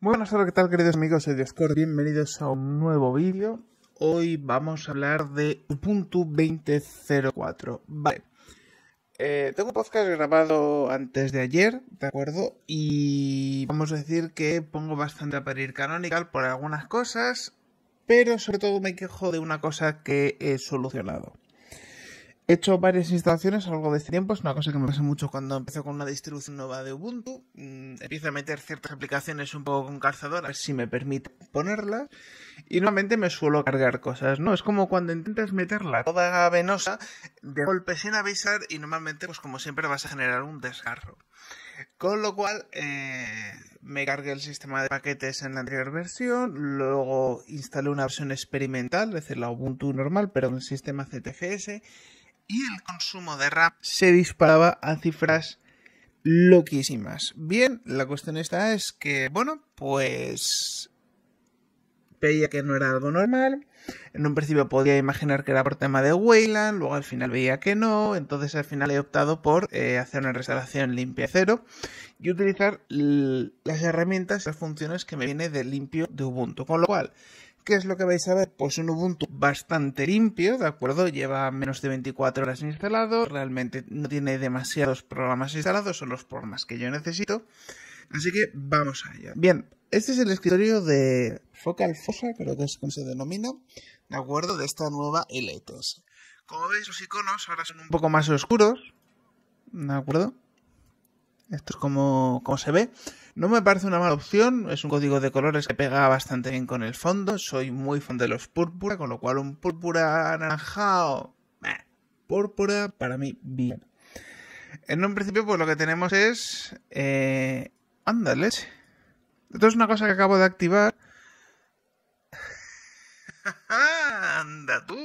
Muy buenas tardes, ¿qué tal queridos amigos de Discord? Bienvenidos a un nuevo vídeo. Hoy vamos a hablar de Ubuntu 20.04. Vale. Eh, tengo un podcast grabado antes de ayer, ¿de acuerdo? Y vamos a decir que pongo bastante a pedir Canonical por algunas cosas, pero sobre todo me quejo de una cosa que he solucionado. He hecho varias instalaciones a lo largo de este tiempo. Es una cosa que me pasa mucho cuando empiezo con una distribución nueva de Ubuntu. Mm, empiezo a meter ciertas aplicaciones un poco con calzador, a ver si me permite ponerlas. Y normalmente me suelo cargar cosas, ¿no? Es como cuando intentas meterla toda venosa de golpe sin avisar y normalmente, pues como siempre, vas a generar un desgarro. Con lo cual, eh, me cargué el sistema de paquetes en la anterior versión, luego instalé una versión experimental, es decir, la Ubuntu normal, pero con el sistema CTFS y el consumo de RAM se disparaba a cifras loquísimas. Bien, la cuestión esta es que, bueno, pues veía que no era algo normal. En un principio podía imaginar que era por tema de Wayland, luego al final veía que no, entonces al final he optado por eh, hacer una restauración limpia cero y utilizar las herramientas, las funciones que me viene de limpio de Ubuntu. Con lo cual, ¿Qué es lo que vais a ver? Pues un Ubuntu bastante limpio, ¿de acuerdo? Lleva menos de 24 horas instalado, realmente no tiene demasiados programas instalados, son los programas que yo necesito. Así que vamos allá. Bien, este es el escritorio de Focal Fossa, creo que es como se denomina, ¿de acuerdo? De esta nueva Eletos. Como veis, los iconos ahora son un poco más oscuros, ¿de acuerdo? Esto es como, se ve. No me parece una mala opción, es un código de colores que pega bastante bien con el fondo. Soy muy fan de los púrpura, con lo cual un púrpura anaranjado, púrpura, para mí, bien. En un principio, pues lo que tenemos es. Eh, ándale. Esto es una cosa que acabo de activar. ¡Anda tú!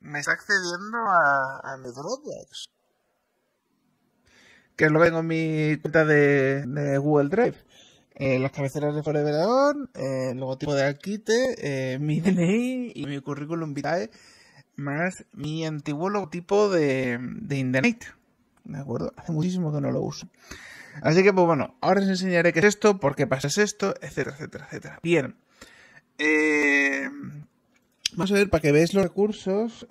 Me está accediendo a, a mi Dropbox que lo tengo en mi cuenta de, Google Drive. Eh, las cabeceras de Forever eh, el logotipo de Alquite, eh, mi DNI y mi currículum vitae, más mi antiguo logotipo de, de Internet. ¿De acuerdo? Hace muchísimo que no lo uso. Así que, pues bueno, ahora os enseñaré qué es esto, por qué pasa esto, etcétera, etcétera, etcétera. Bien. vamos a ver, para que veáis los recursos,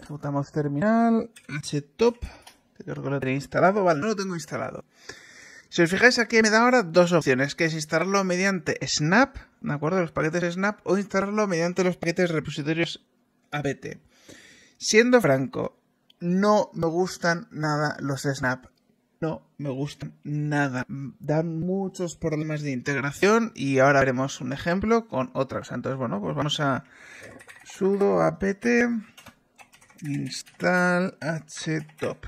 ejecutamos terminal, htop creo que lo tenía instalado, vale, no lo tengo instalado. Si os fijáis aquí me da ahora dos opciones, que es instalarlo mediante Snap, ¿de acuerdo? Los paquetes Snap o instalarlo mediante los paquetes repositorios APT. Siendo franco, no me gustan nada los Snap. No me gustan nada. Dan muchos problemas de integración y ahora veremos un ejemplo con otras, Entonces, bueno, pues vamos a sudo apt install htop.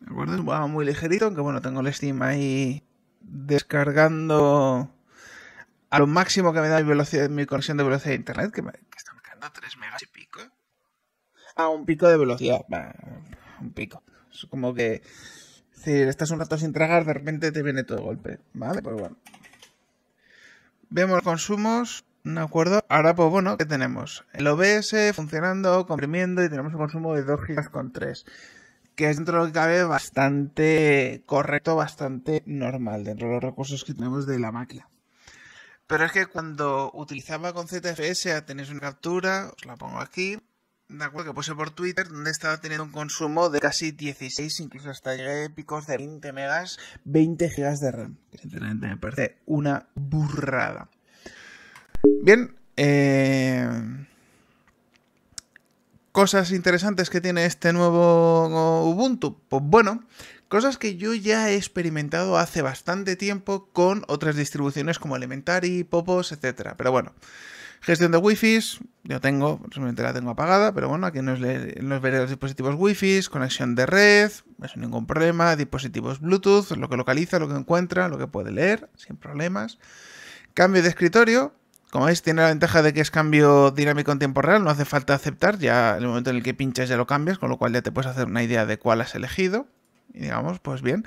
¿De acuerdo? Es muy ligerito, aunque bueno, tengo el Steam ahí descargando a lo máximo que me da mi, conexión de velocidad de internet, que, me, que está marcando 3 megas y pico. a ah, un pico de velocidad. un pico. Es como que. si estás un rato sin tragar, de repente te viene todo golpe. Vale, pues bueno. Vemos los consumos. ¿De acuerdo? Ahora, pues bueno, ¿qué tenemos? El OBS funcionando, comprimiendo y tenemos un consumo de 2 gigas con 3 que es dentro de lo que cabe bastante correcto, bastante normal dentro de los recursos que tenemos de la máquina. Pero es que cuando utilizaba con ZFS, tenéis una captura, os la pongo aquí, de acuerdo, que puse por Twitter, donde estaba teniendo un consumo de casi 16, incluso hasta llegué picos de 20 megas, 20 gigas de RAM. Que sinceramente me parece una burrada. Bien, eh Cosas interesantes que tiene este nuevo Ubuntu. Pues bueno, cosas que yo ya he experimentado hace bastante tiempo con otras distribuciones como Elementary, Popos, etc. Pero bueno, gestión de Wi-Fi yo tengo, solamente la tengo apagada, pero bueno, aquí nos, nos veré los dispositivos Wi-Fi conexión de red, no es ningún problema, dispositivos Bluetooth, lo que localiza, lo que encuentra, lo que puede leer, sin problemas. Cambio de escritorio, como veis, tiene la ventaja de que es cambio dinámico en tiempo real, no hace falta aceptar, ya en el momento en el que pinchas ya lo cambias, con lo cual ya te puedes hacer una idea de cuál has elegido. Y digamos, pues bien.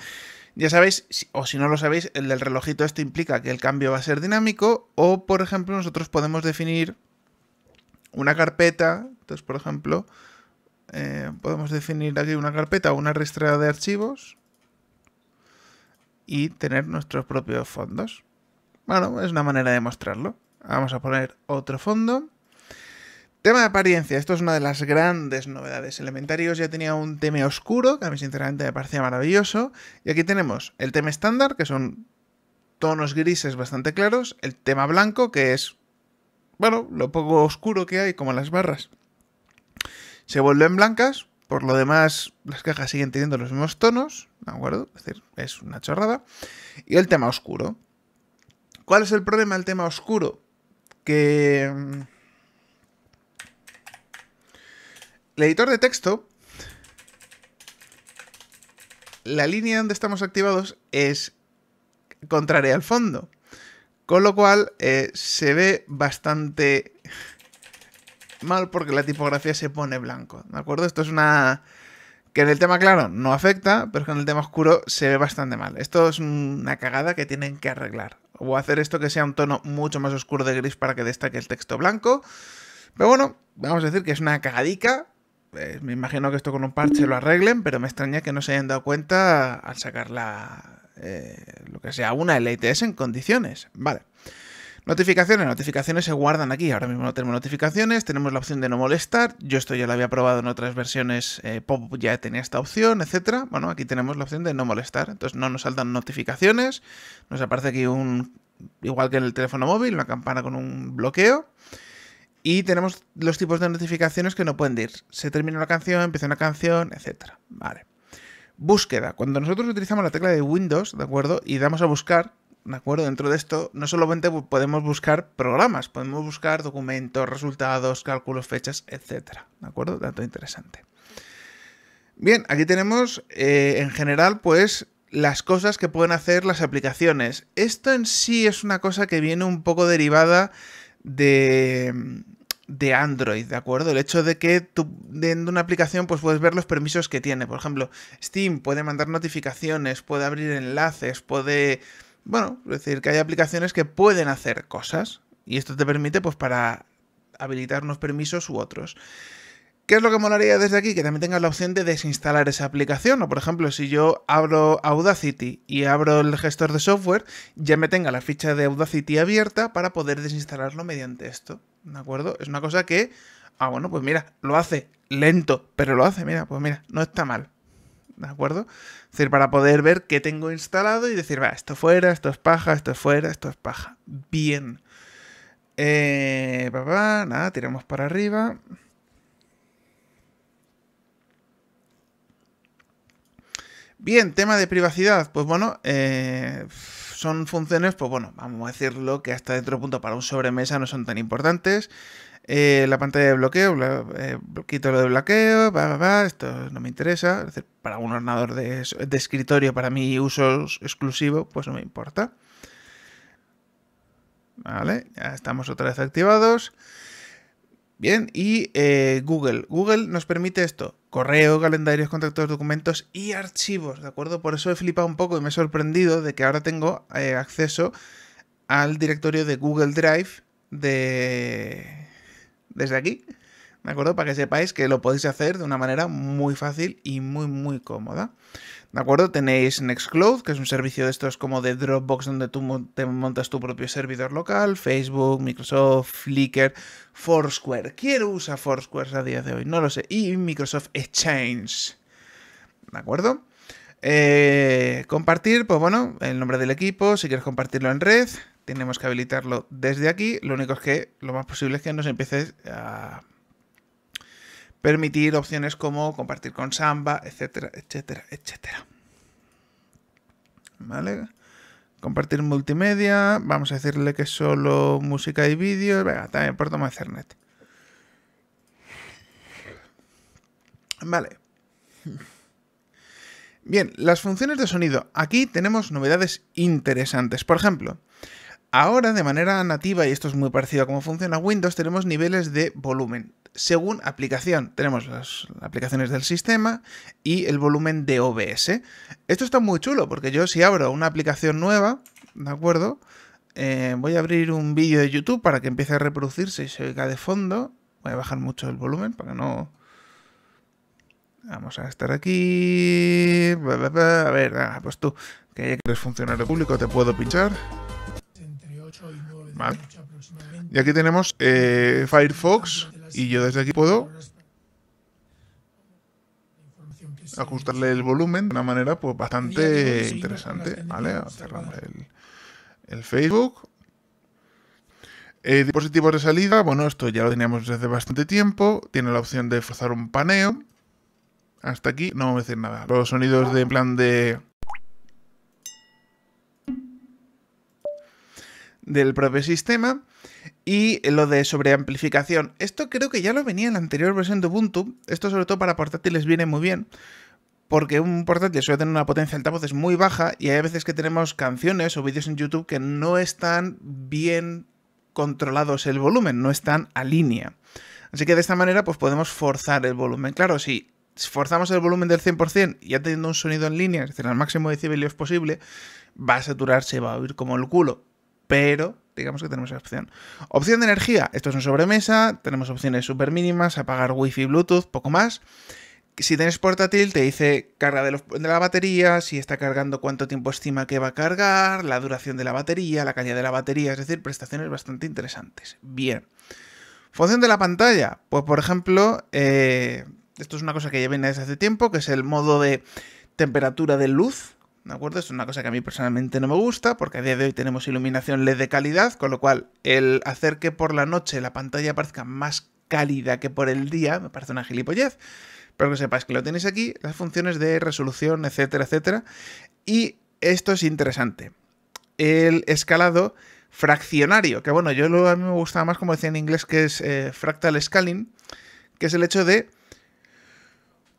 Ya sabéis, o si no lo sabéis, el del relojito esto implica que el cambio va a ser dinámico, o por ejemplo, nosotros podemos definir una carpeta. Entonces, por ejemplo, eh, podemos definir aquí una carpeta o una restrada de archivos y tener nuestros propios fondos. Bueno, es una manera de mostrarlo. Vamos a poner otro fondo. Tema de apariencia. Esto es una de las grandes novedades. Elementarios ya tenía un tema oscuro, que a mí sinceramente me parecía maravilloso. Y aquí tenemos el tema estándar, que son tonos grises bastante claros. El tema blanco, que es, bueno, lo poco oscuro que hay, como las barras. Se vuelven blancas, por lo demás, las cajas siguen teniendo los mismos tonos, ¿de acuerdo? Es decir, es una chorrada. Y el tema oscuro. ¿Cuál es el problema del tema oscuro? que mm, el editor de texto, la línea donde estamos activados es contraria al fondo. Con lo cual eh, se ve bastante mal porque la tipografía se pone blanco. ¿De acuerdo? Esto es una... Que en el tema claro no afecta, pero que en el tema oscuro se ve bastante mal. Esto es una cagada que tienen que arreglar o hacer esto que sea un tono mucho más oscuro de gris para que destaque el texto blanco. Pero bueno, vamos a decir que es una cagadica. Eh, me imagino que esto con un parche lo arreglen, pero me extraña que no se hayan dado cuenta al sacar la, eh, lo que sea, una LTS en condiciones. Vale. Notificaciones, notificaciones se guardan aquí. Ahora mismo no tenemos notificaciones, tenemos la opción de no molestar. Yo esto ya lo había probado en otras versiones, eh, Pop ya tenía esta opción, etcétera. Bueno, aquí tenemos la opción de no molestar. Entonces no nos saltan notificaciones. Nos aparece aquí un, igual que en el teléfono móvil, una campana con un bloqueo. Y tenemos los tipos de notificaciones que no pueden ir. Se termina una canción, empieza una canción, etcétera. Vale. Búsqueda. Cuando nosotros utilizamos la tecla de Windows, ¿de acuerdo? Y damos a buscar, ¿De acuerdo? Dentro de esto, no solamente podemos buscar programas, podemos buscar documentos, resultados, cálculos, fechas, etcétera. ¿De acuerdo? Dato interesante. Bien, aquí tenemos eh, en general, pues, las cosas que pueden hacer las aplicaciones. Esto en sí es una cosa que viene un poco derivada de, de Android, ¿de acuerdo? El hecho de que tú dentro de una aplicación pues puedes ver los permisos que tiene. Por ejemplo, Steam puede mandar notificaciones, puede abrir enlaces, puede bueno, es decir, que hay aplicaciones que pueden hacer cosas y esto te permite pues para habilitar unos permisos u otros. ¿Qué es lo que molaría desde aquí? Que también tenga la opción de desinstalar esa aplicación. O por ejemplo, si yo abro Audacity y abro el gestor de software, ya me tenga la ficha de Audacity abierta para poder desinstalarlo mediante esto. ¿De acuerdo? Es una cosa que, ah, bueno, pues mira, lo hace lento, pero lo hace, mira, pues mira, no está mal. ¿de acuerdo? Es decir, para poder ver qué tengo instalado y decir, va, esto fuera, esto es paja, esto es fuera, esto es paja. Bien. Eh, nada, tiramos para arriba. Bien, tema de privacidad. Pues bueno, eh, son funciones, pues bueno, vamos a decirlo, que hasta dentro de punto para un sobremesa no son tan importantes. Eh, la pantalla de bloqueo, eh, quito lo de bloqueo, esto no me interesa, para un ordenador de, escritorio, para mí uso exclusivo, pues no me importa. Vale, ya estamos otra vez activados. Bien, y eh, Google. Google nos permite esto, correo, calendarios, contactos, documentos y archivos, ¿de acuerdo? Por eso he flipado un poco y me he sorprendido de que ahora tengo acceso al directorio de Google Drive de, desde aquí, ¿de acuerdo? Para que sepáis que lo podéis hacer de una manera muy fácil y muy, muy cómoda. ¿De acuerdo? Tenéis Nextcloud, que es un servicio de estos como de Dropbox donde tú te montas tu propio servidor local, Facebook, Microsoft, Flickr, Foursquare. ¿Quién usa Foursquare a día de hoy? No lo sé. Y Microsoft Exchange. ¿De acuerdo? Eh, compartir, pues bueno, el nombre del equipo, si quieres compartirlo en red, tenemos que habilitarlo desde aquí. Lo único es que lo más posible es que nos empiece a permitir opciones como compartir con Samba, etcétera, etcétera, etcétera. ¿Vale? Compartir multimedia, vamos a decirle que solo música y vídeo, venga, también por tomar Ethernet. Vale. Bien, las funciones de sonido. Aquí tenemos novedades interesantes. Por ejemplo, Ahora, de manera nativa, y esto es muy parecido a cómo funciona Windows, tenemos niveles de volumen. Según aplicación, tenemos las aplicaciones del sistema y el volumen de OBS. Esto está muy chulo porque yo si abro una aplicación nueva, ¿de acuerdo? Eh, voy a abrir un vídeo de YouTube para que empiece a reproducirse y se oiga de fondo. Voy a bajar mucho el volumen para que no... Vamos a estar aquí... A ver, pues tú, que ya que eres funcionario público, te puedo pinchar. Y aquí tenemos eh, Firefox y yo desde aquí puedo ajustarle el volumen de una manera pues bastante interesante. Cerramos el, Facebook. Eh, dispositivos de salida, bueno, esto ya lo teníamos desde bastante tiempo. Tiene la opción de forzar un paneo. Hasta aquí no vamos a decir nada. Los sonidos de plan de del propio sistema. Y lo de sobreamplificación. Esto creo que ya lo venía en la anterior versión de Ubuntu. Esto sobre todo para portátiles viene muy bien. Porque un portátil suele tener una potencia de altavoces muy baja y hay veces que tenemos canciones o vídeos en YouTube que no están bien controlados el volumen, no están a línea. Así que de esta manera pues podemos forzar el volumen. Claro, si forzamos el volumen del 100% ya teniendo un sonido en línea, es decir, al máximo decibelios posible, va a saturarse, va a oír como el culo pero digamos que tenemos esa opción. Opción de energía, esto es un sobremesa, tenemos opciones súper mínimas, apagar wifi, bluetooth, poco más. Si tienes portátil, te dice carga de, la batería, si está cargando cuánto tiempo estima que va a cargar, la duración de la batería, la caña de la batería, es decir, prestaciones bastante interesantes. Bien. Función de la pantalla, pues por ejemplo, eh, esto es una cosa que ya viene desde hace tiempo, que es el modo de temperatura de luz, ¿de acuerdo? es una cosa que a mí personalmente no me gusta, porque a día de hoy tenemos iluminación LED de calidad, con lo cual el hacer que por la noche la pantalla parezca más cálida que por el día, me parece una gilipollez, pero que sepáis que lo tenéis aquí, las funciones de resolución, etcétera, etcétera. Y esto es interesante. El escalado fraccionario, que bueno, yo a mí me gusta más, como decía en inglés, que es eh, fractal scaling, que es el hecho de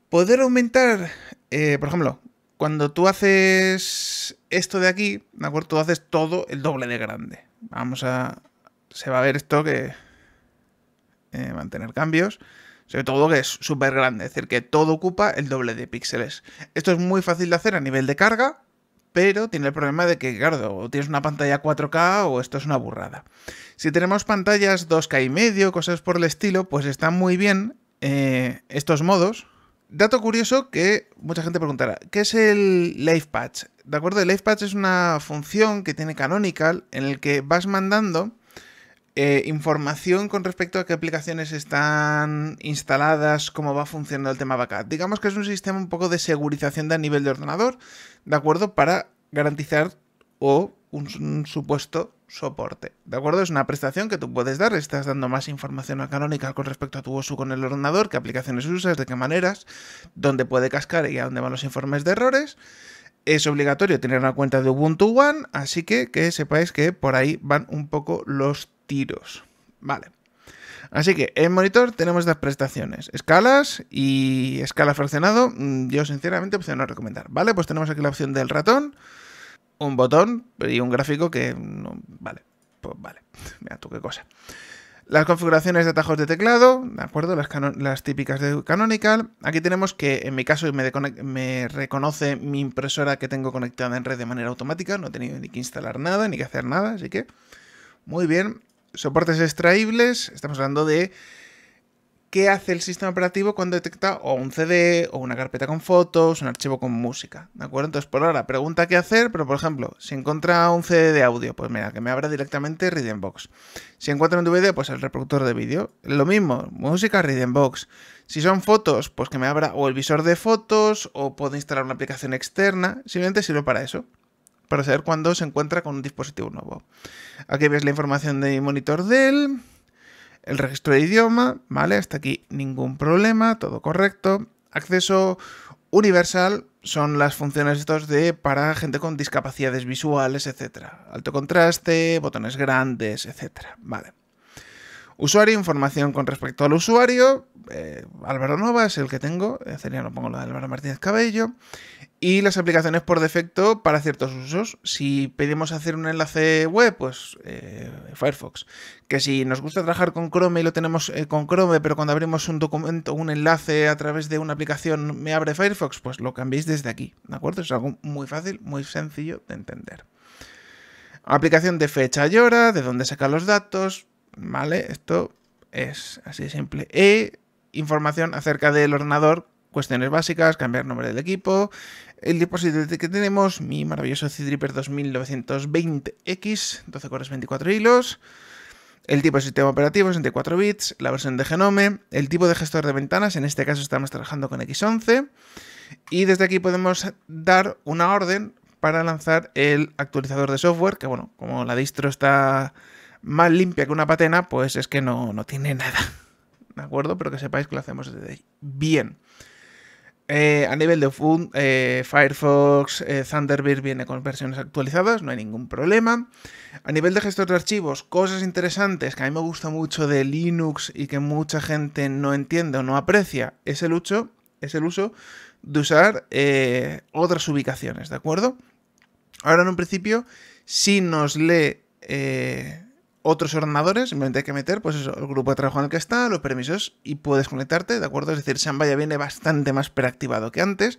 poder aumentar, eh, por ejemplo, cuando tú haces esto de aquí, ¿de acuerdo? Tú haces todo el doble de grande. Vamos a... Se va a ver esto que... Eh, mantener cambios. Sobre todo que es súper grande, es decir, que todo ocupa el doble de píxeles. Esto es muy fácil de hacer a nivel de carga, pero tiene el problema de que, claro, o tienes una pantalla 4K o esto es una burrada. Si tenemos pantallas 2K y medio, cosas por el estilo, pues están muy bien eh, estos modos, Dato curioso que mucha gente preguntará, ¿qué es el Life Patch? De acuerdo, el Life Patch es una función que tiene Canonical en el que vas mandando eh, información con respecto a qué aplicaciones están instaladas, cómo va funcionando el tema backup. Digamos que es un sistema un poco de segurización a nivel de ordenador, ¿de acuerdo? Para garantizar o un supuesto soporte. ¿De acuerdo? Es una prestación que tú puedes dar, estás dando más información a canónica con respecto a tu uso con el ordenador, qué aplicaciones usas, de qué maneras, dónde puede cascar y a dónde van los informes de errores. Es obligatorio tener una cuenta de Ubuntu One, así que que sepáis que por ahí van un poco los tiros. Vale. Así que en monitor tenemos las prestaciones, escalas y escala fraccionado. Mm, yo sinceramente opción no recomendar. Vale, pues tenemos aquí la opción del ratón un botón y un gráfico que no... Vale, pues vale, mira tú qué cosa. Las configuraciones de atajos de teclado, ¿de acuerdo? Las, típicas de Canonical. Aquí tenemos que, en mi caso, me, reconoce mi impresora que tengo conectada en red de manera automática. No he tenido ni que instalar nada, ni que hacer nada, así que... Muy bien. Soportes extraíbles. Estamos hablando de qué hace el sistema operativo cuando detecta o un CD o una carpeta con fotos, un archivo con música. ¿De acuerdo? Entonces, por ahora, pregunta qué hacer, pero por ejemplo, si encuentra un CD de audio, pues mira, que me abra directamente box Si encuentra un DVD, pues el reproductor de vídeo. Lo mismo, música, box Si son fotos, pues que me abra o el visor de fotos o puedo instalar una aplicación externa. Simplemente sirve para eso para saber cuándo se encuentra con un dispositivo nuevo. Aquí ves la información de mi monitor Dell, el registro de idioma, ¿vale? Hasta aquí ningún problema, todo correcto. Acceso universal son las funciones estos de para gente con discapacidades visuales, etc. Alto contraste, botones grandes, etc. Vale. Usuario, información con respecto al usuario. Eh, Álvaro Nova es el que tengo. Sería, eh, no pongo la de Álvaro Martínez Cabello y las aplicaciones por defecto para ciertos usos. Si pedimos hacer un enlace web, pues eh, Firefox. Que si nos gusta trabajar con Chrome y lo tenemos eh, con Chrome, pero cuando abrimos un documento, un enlace a través de una aplicación me abre Firefox, pues lo cambiéis desde aquí. ¿De acuerdo? Es algo muy fácil, muy sencillo de entender. Aplicación de fecha y hora, de dónde saca los datos. Vale, esto es así de simple. E información acerca del ordenador cuestiones básicas, cambiar nombre del equipo, el dispositivo que tenemos, mi maravilloso C-Dripper 2920X, 12 cores 24 hilos, el tipo de sistema operativo 64 bits, la versión de Genome, el tipo de gestor de ventanas, en este caso estamos trabajando con X11, y desde aquí podemos dar una orden para lanzar el actualizador de software, que bueno, como la distro está más limpia que una patena, pues es que no, no tiene nada. ¿De acuerdo? Pero que sepáis que lo hacemos desde ahí. Bien. Eh, a nivel de eh, Firefox eh, Thunderbird viene con versiones actualizadas, no hay ningún problema. A nivel de gestor de archivos, cosas interesantes que a mí me gusta mucho de Linux y que mucha gente no entiende o no aprecia es el uso, es el uso de usar otras ubicaciones, ¿de acuerdo? Ahora en un principio, si nos lee otros ordenadores, simplemente hay que meter pues eso, el grupo de trabajo en el que está, los permisos y puedes conectarte, ¿de acuerdo? Es decir, Samba ya viene bastante más preactivado que antes,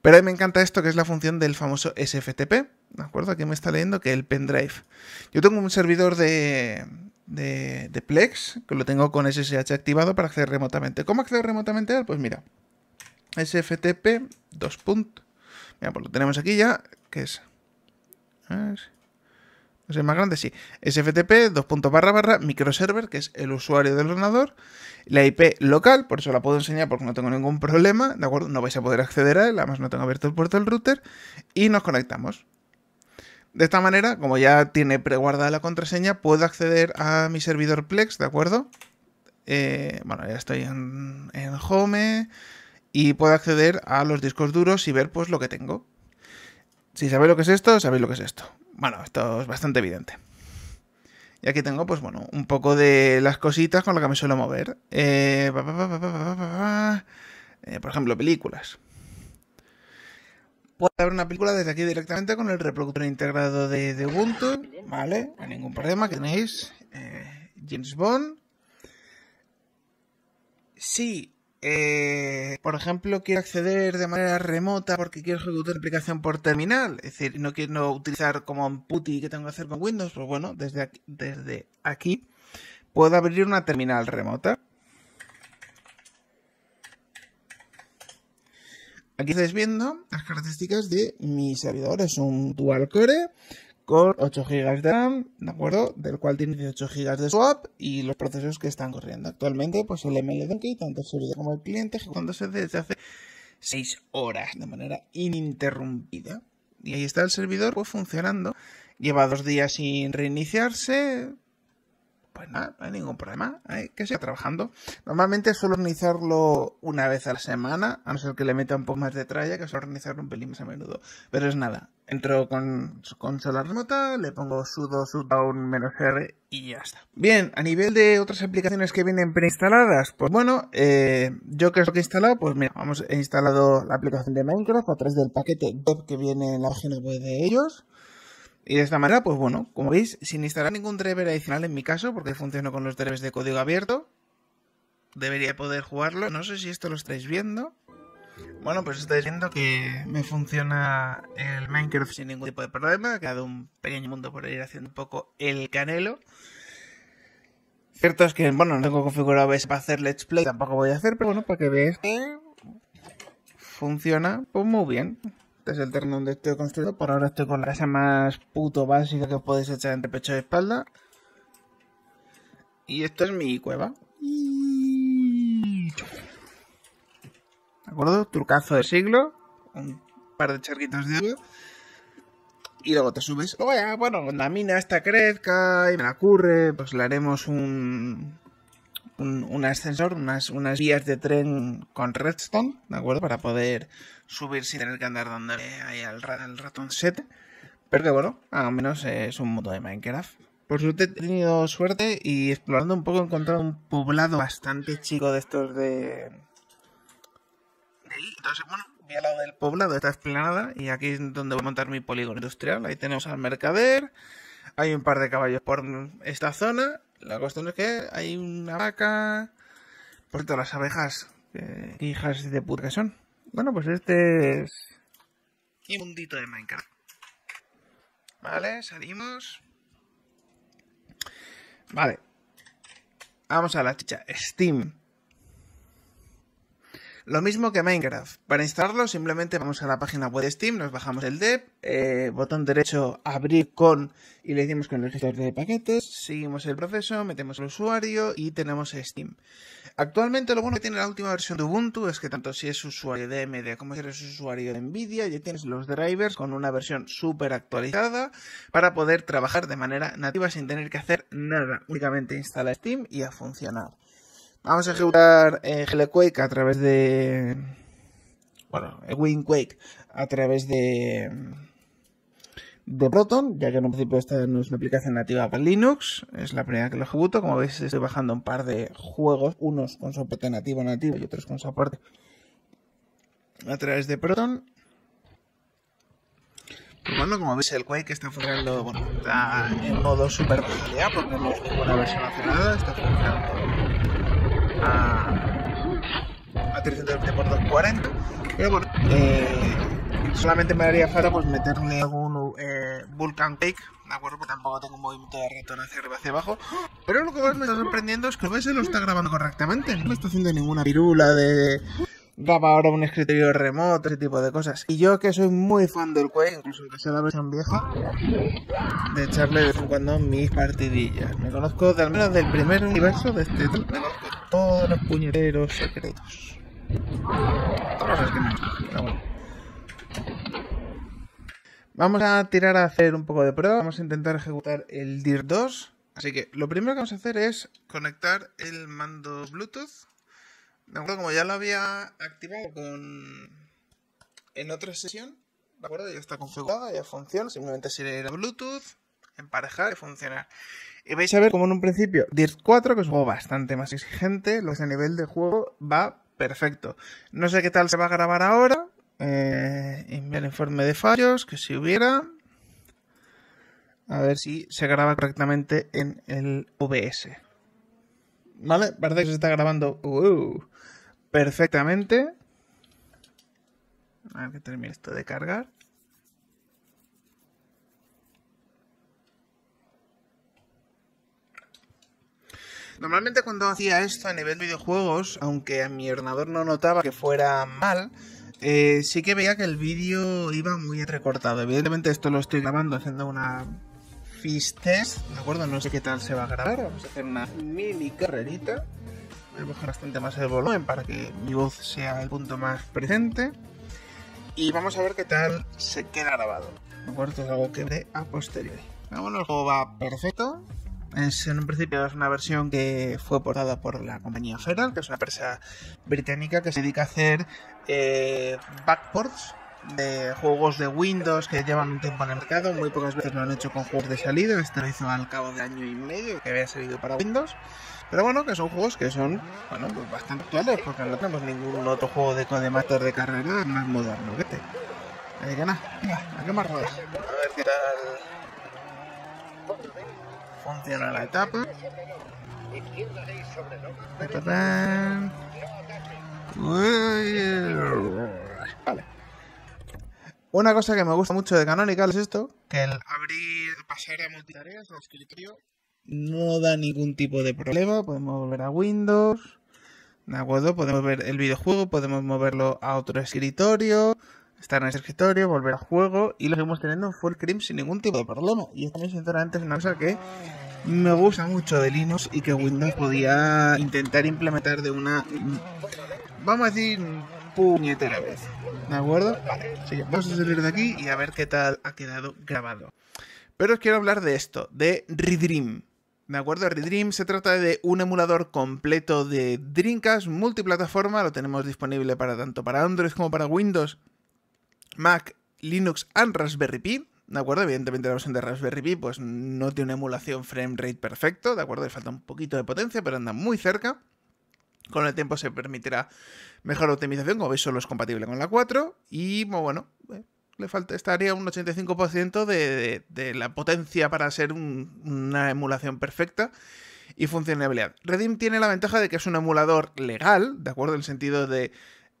pero a mí me encanta esto que es la función del famoso SFTP, ¿de acuerdo? Aquí me está leyendo que el pendrive. Yo tengo un servidor de, de, Plex, que lo tengo con SSH activado para acceder remotamente. ¿Cómo acceder remotamente? Pues mira, SFTP 2. Mira, pues lo tenemos aquí ya, que es... Es el más grande, sí. SFTP, dos barra barra, microserver, que es el usuario del ordenador. La IP local, por eso la puedo enseñar porque no tengo ningún problema, ¿de acuerdo? No vais a poder acceder a él, además no tengo abierto el puerto del router. Y nos conectamos. De esta manera, como ya tiene preguardada la contraseña, puedo acceder a mi servidor Plex, ¿de acuerdo? Eh, bueno, ya estoy en, Home y puedo acceder a los discos duros y ver pues lo que tengo. Si sabéis lo que es esto, sabéis lo que es esto. Bueno, esto es bastante evidente. Y aquí tengo, pues bueno, un poco de las cositas con las que me suelo mover. por ejemplo, películas. Puedo haber una película desde aquí directamente con el reproductor integrado de, Ubuntu, ¿vale? No hay ningún problema, que tenéis eh, James Bond. Sí. Eh, por ejemplo, quiero acceder de manera remota porque quiero ejecutar aplicación por terminal, es decir, no quiero utilizar como un PuTTY que tengo que hacer con Windows, pues bueno, desde desde aquí puedo abrir una terminal remota. Aquí estáis viendo las características de mi servidor. Es un dual core con 8 GB de RAM, ¿de acuerdo? Del cual tiene 18 GB de swap y los procesos que están corriendo. Actualmente, pues el MLD, tanto el servidor como el cliente, ejecutándose desde hace 6 horas de manera ininterrumpida. Y ahí está el servidor pues, funcionando. Lleva dos días sin reiniciarse, pues nada, no hay ningún problema, hay que seguir trabajando. Normalmente suelo organizarlo una vez a la semana, a no ser que le meta un poco más de tralla, que suelo organizarlo un pelín más a menudo. Pero es nada, entro con, su consola remota, le pongo sudo un menos R y ya está. Bien, a nivel de otras aplicaciones que vienen preinstaladas, pues bueno, eh, yo que es lo que he instalado, pues mira, vamos, he instalado la aplicación de Minecraft a través del paquete web que viene en la página web de ellos. Y de esta manera, pues bueno, como veis, sin instalar ningún driver adicional en mi caso, porque funciona con los drivers de código abierto, debería poder jugarlo. No sé si esto lo estáis viendo. Bueno, pues estáis viendo que me funciona el Minecraft sin ningún tipo de problema. he quedado un pequeño mundo por ir haciendo un poco el canelo. Cierto es que, bueno, no tengo configurado para hacer Let's Play, tampoco voy a hacer, pero bueno, para que veáis que funciona pues muy bien. Este es el terreno donde estoy construido. Por ahora estoy con la casa más puto básica que os podéis echar entre pecho y espalda. Y esto es mi cueva. ¿De acuerdo? Trucazo de siglo. Un par de charquitos de agua. Y luego te subes. bueno, cuando la mina esta crezca y me la curre, pues le haremos un un, ascensor, unas, unas vías de tren con redstone, ¿de acuerdo? Para poder subir sin tener que andar donde hay al, ratón 7 Pero que bueno, al menos es un modo de Minecraft. Por suerte he tenido suerte y explorando un poco he encontrado un poblado bastante chico de estos de... Entonces, bueno, voy al lado del poblado, esta explanada, y aquí es donde voy a montar mi polígono industrial. Ahí tenemos al mercader, hay un par de caballos por esta zona la cuestión es que hay una vaca. Por todas las abejas. que hijas de puta que son? Bueno, pues este es. Y mundito de Minecraft. Vale, salimos. Vale. Vamos a la chicha. Steam. Lo mismo que Minecraft. Para instalarlo simplemente vamos a la página web de Steam, nos bajamos el DEP, eh, botón derecho abrir con y le decimos con el registro de paquetes, seguimos el proceso, metemos el usuario y tenemos Steam. Actualmente lo bueno que tiene la última versión de Ubuntu es que tanto si es usuario de AMD como si eres usuario de Nvidia ya tienes los drivers con una versión súper actualizada para poder trabajar de manera nativa sin tener que hacer nada, únicamente instala Steam y a funcionar. Vamos a ejecutar GL eh, Quake a través de. Bueno, eh, WinQuake a través de. De Proton, ya que en un principio esta no es una aplicación nativa para Linux, es la primera que lo ejecuto. Como veis, estoy bajando un par de juegos, unos con soporte nativo nativo y otros con soporte a través de Proton. Pues bueno, como veis, el Quake está funcionando, bueno, en modo super porque no es una versión acelerada, está funcionando a, a 320 por 240. Pero bueno, eh, solamente me haría falta pues meterle algún eh, Vulcan Cake, ¿de acuerdo? Porque tampoco tengo un movimiento de ratón hacia arriba hacia abajo. Pero lo que más me está sorprendiendo es que OBS lo está grabando correctamente. No está haciendo ninguna pirula de grabar ahora un escritorio remoto, ese tipo de cosas. Y yo que soy muy fan del Quake, incluso que sea la versión vieja, de echarle de vez en cuando mis partidillas. Me conozco de, al menos del primer universo de este todos los puñeteros secretos. Vamos a tirar a hacer un poco de prueba. Vamos a intentar ejecutar el DIR 2. Así que lo primero que vamos a hacer es conectar el mando Bluetooth. De acuerdo, como ya lo había activado con... en otra sesión, de acuerdo, ya está configurada, ya funciona. Simplemente sirve a Bluetooth, emparejar y funcionar. Y vais a ver como en un principio, Dirt 4, que es un juego bastante más exigente, lo que a nivel de juego va perfecto. No sé qué tal se va a grabar ahora. Eh, enviar informe de fallos, que si hubiera. A ver si se graba correctamente en el OBS. ¿Vale? Parece que se está grabando uh, perfectamente. A ver que termine esto de cargar. Normalmente cuando hacía esto a nivel videojuegos, aunque a mi ordenador no notaba que fuera mal, eh, sí que veía que el vídeo iba muy recortado. Evidentemente esto lo estoy grabando haciendo una fist test, ¿de acuerdo? No sé qué tal se va a grabar, vamos a hacer una mini carrerita. Voy a bajar bastante más el volumen para que mi voz sea el punto más presente. Y vamos a ver qué tal se queda grabado. ¿De acuerdo? Es algo que ve a posteriori. Vámonos, el juego va perfecto en un principio es una versión que fue portada por la compañía Feral, que es una empresa británica que se dedica a hacer eh, backports de juegos de Windows que llevan un tiempo en el mercado. Muy pocas veces lo han hecho con juegos de salida. Este lo hizo al cabo de año y medio que había salido para Windows. Pero bueno, que son juegos que son bueno, pues bastante actuales, porque no tenemos ningún otro juego de Codemaster de carrera más moderno que te este. Así que nada, A ver qué tal funciona la etapa. Vale. Una cosa que me gusta mucho de Canonical es esto, que el abrir, pasar a multitareas o escritorio no da ningún tipo de problema. Podemos volver a Windows, ¿de acuerdo? Podemos ver el videojuego, podemos moverlo a otro escritorio, estar en el escritorio, volver al juego y lo seguimos teniendo full cream sin ningún tipo de problema. Y esto, sinceramente, es una cosa que me gusta mucho de Linux y que Windows podía intentar implementar de una, vamos a decir, puñetera vez. ¿De acuerdo? sí, vamos a salir de aquí y a ver qué tal ha quedado grabado. Pero os quiero hablar de esto, de Redream. ¿De acuerdo? Redream se trata de un emulador completo de Dreamcast multiplataforma, lo tenemos disponible para tanto para Android como para Windows Mac, Linux and Raspberry Pi. ¿De acuerdo? Evidentemente la versión de Raspberry Pi pues no tiene una emulación frame rate perfecto, ¿de acuerdo? Le falta un poquito de potencia, pero anda muy cerca. Con el tiempo se permitirá mejor optimización, como veis solo es compatible con la 4 y pues, bueno, eh, le falta, estaría un 85% de, la potencia para ser una emulación perfecta y funcionalidad. Redim tiene la ventaja de que es un emulador legal, ¿de acuerdo? En el sentido de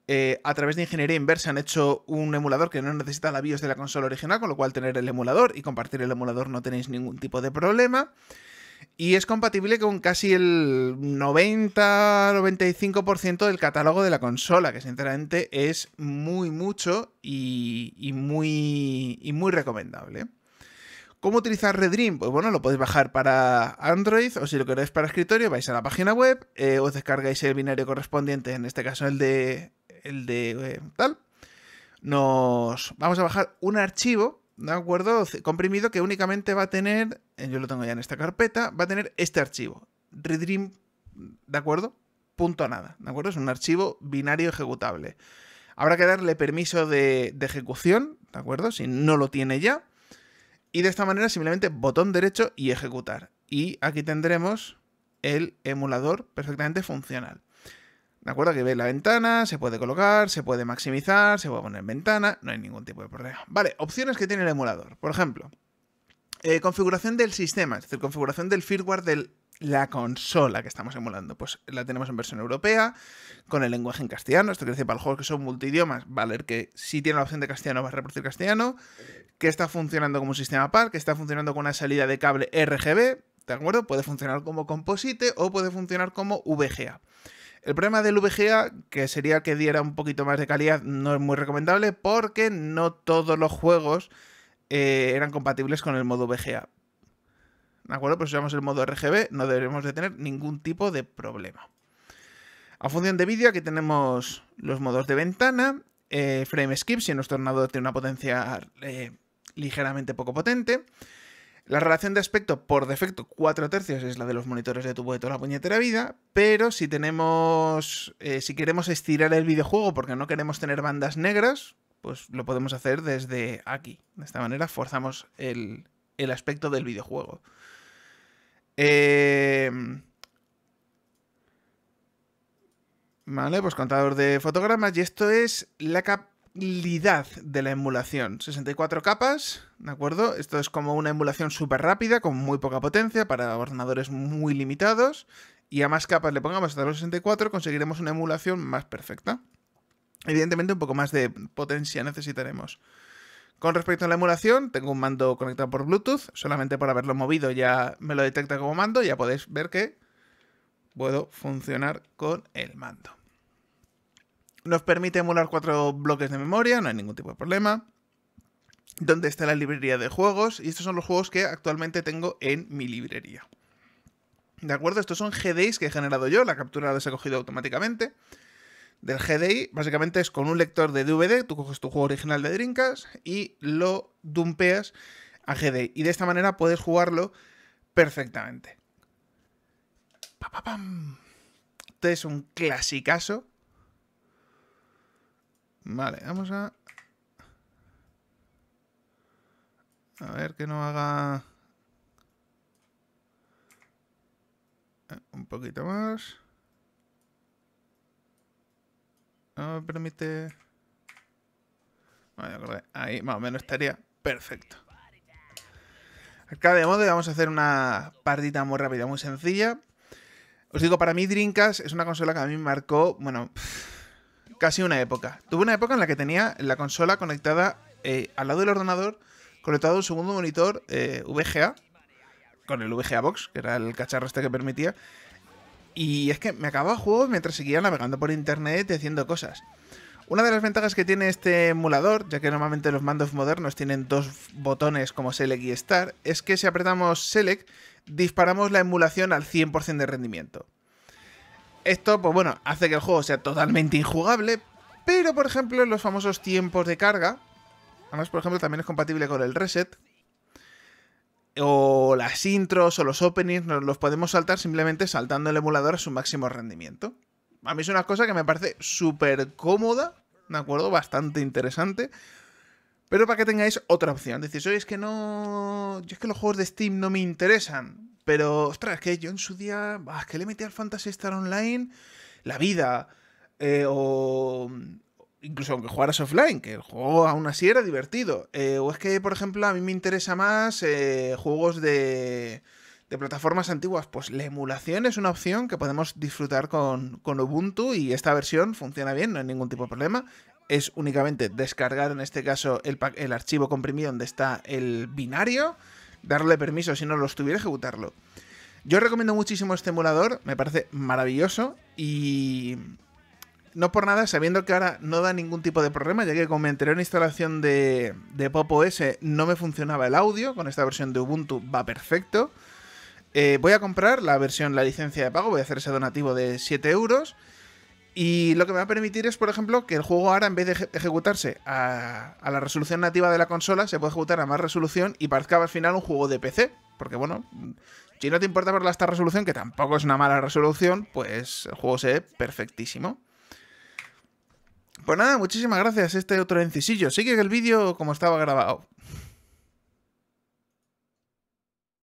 eh, a través de ingeniería inversa han hecho un emulador que no necesita la BIOS de la consola original, con lo cual tener el emulador y compartir el emulador no tenéis ningún tipo de problema. Y es compatible con casi el 90-95% del catálogo de la consola, que sinceramente es muy mucho y, muy, muy recomendable. ¿Cómo utilizar Redream? Pues bueno, lo podéis bajar para Android o si lo queréis para escritorio, vais a la página web, eh, os descargáis el binario correspondiente, en este caso el de el de eh, tal, nos vamos a bajar un archivo, ¿de acuerdo? Comprimido que únicamente va a tener, eh, yo lo tengo ya en esta carpeta, va a tener este archivo, redream, ¿de acuerdo? Punto a nada, ¿de acuerdo? Es un archivo binario ejecutable. Habrá que darle permiso de, de ejecución, ¿de acuerdo? Si no lo tiene ya. Y de esta manera simplemente botón derecho y ejecutar. Y aquí tendremos el emulador perfectamente funcional. ¿De acuerdo? Aquí veis la ventana, se puede colocar, se puede maximizar, se puede poner ventana, no hay ningún tipo de problema. Vale, opciones que tiene el emulador. Por ejemplo, eh, configuración del sistema, es decir, configuración del firmware de la consola que estamos emulando. Pues la tenemos en versión europea, con el lenguaje en castellano. Esto quiere decir para los juegos que son multidiomas, vale que si tiene la opción de castellano va a reproducir castellano, que está funcionando como un sistema par, que está funcionando con una salida de cable RGB, ¿de acuerdo? Puede funcionar como composite o puede funcionar como VGA. El problema del VGA, que sería que diera un poquito más de calidad, no es muy recomendable porque no todos los juegos eh, eran compatibles con el modo VGA. ¿De acuerdo? Pues si usamos el modo RGB, no deberemos de tener ningún tipo de problema. A función de vídeo, aquí tenemos los modos de ventana, eh, frame skip, si nuestro ordenador tiene una potencia eh, ligeramente poco potente. La relación de aspecto por defecto 4 tercios es la de los monitores de tubo de toda la puñetera vida, pero si tenemos, eh, si queremos estirar el videojuego porque no queremos tener bandas negras, pues lo podemos hacer desde aquí. De esta manera forzamos el, aspecto del videojuego. Eh, vale, pues contador de fotogramas. Y esto es la, capa de la emulación. 64 capas, ¿de acuerdo? Esto es como una emulación súper rápida, con muy poca potencia, para ordenadores muy limitados. Y a más capas le pongamos hasta los 64, conseguiremos una emulación más perfecta. Evidentemente, un poco más de potencia necesitaremos. Con respecto a la emulación, tengo un mando conectado por Bluetooth. Solamente por haberlo movido ya me lo detecta como mando. Ya podéis ver que puedo funcionar con el mando. Nos permite emular cuatro bloques de memoria, no hay ningún tipo de problema. Dónde está la librería de juegos, y estos son los juegos que actualmente tengo en mi librería. ¿De acuerdo? Estos son GDIs que he generado yo, la captura las he cogido automáticamente. Del GDI, básicamente es con un lector de DVD, tú coges tu juego original de Drinkas y lo dumpeas a GDI. Y de esta manera puedes jugarlo perfectamente. Este es un clasicazo Vale, vamos a... A ver que no haga... Eh, un poquito más. No me permite... ahí más o menos estaría perfecto. Acá de modo vamos a hacer una partida muy rápida, muy sencilla. Os digo, para mí Dreamcast es una consola que a mí me marcó, bueno casi una época. Tuve una época en la que tenía la consola conectada eh, al lado del ordenador, conectado a un segundo monitor eh, VGA, con el VGA Box, que era el cacharro este que permitía. Y es que me acababa juegos mientras seguía navegando por internet y haciendo cosas. Una de las ventajas que tiene este emulador, ya que normalmente los mandos modernos tienen dos botones como Select y Start, es que si apretamos Select, disparamos la emulación al 100% de rendimiento. Esto, pues bueno, hace que el juego sea totalmente injugable, pero por ejemplo, los famosos tiempos de carga, además, por ejemplo, también es compatible con el reset, o las intros o los openings, nos los podemos saltar simplemente saltando el emulador a su máximo rendimiento. A mí es una cosa que me parece súper cómoda, ¿de acuerdo? Bastante interesante. Pero para que tengáis otra opción. Decís, oye, es que no. Yo es que los juegos de Steam no me interesan. Pero, ostras, que yo en su día, es que le metí al Fantasy Star Online la vida. Eh, o incluso aunque jugaras offline, que el juego aún así era divertido. Eh, o es que, por ejemplo, a mí me interesa más eh, juegos de, de, plataformas antiguas. Pues la emulación es una opción que podemos disfrutar con, Ubuntu y esta versión funciona bien, no hay ningún tipo de problema. Es únicamente descargar en este caso el, el archivo comprimido donde está el binario darle permiso si no lo estuviera ejecutarlo. Yo recomiendo muchísimo este emulador, me parece maravilloso y no por nada, sabiendo que ahora no da ningún tipo de problema, ya que con mi anterior instalación de, Popo Pop no me funcionaba el audio, con esta versión de Ubuntu va perfecto. Eh, voy a comprar la versión, la licencia de pago, voy a hacer ese donativo de 7 euros y lo que me va a permitir es, por ejemplo, que el juego ahora, en vez de ejecutarse a, la resolución nativa de la consola, se puede ejecutar a más resolución y parezca al final un juego de PC. Porque bueno, si no te importa verla esta resolución, que tampoco es una mala resolución, pues el juego se ve perfectísimo. Pues nada, muchísimas gracias este otro encisillo. Sigue el vídeo como estaba grabado.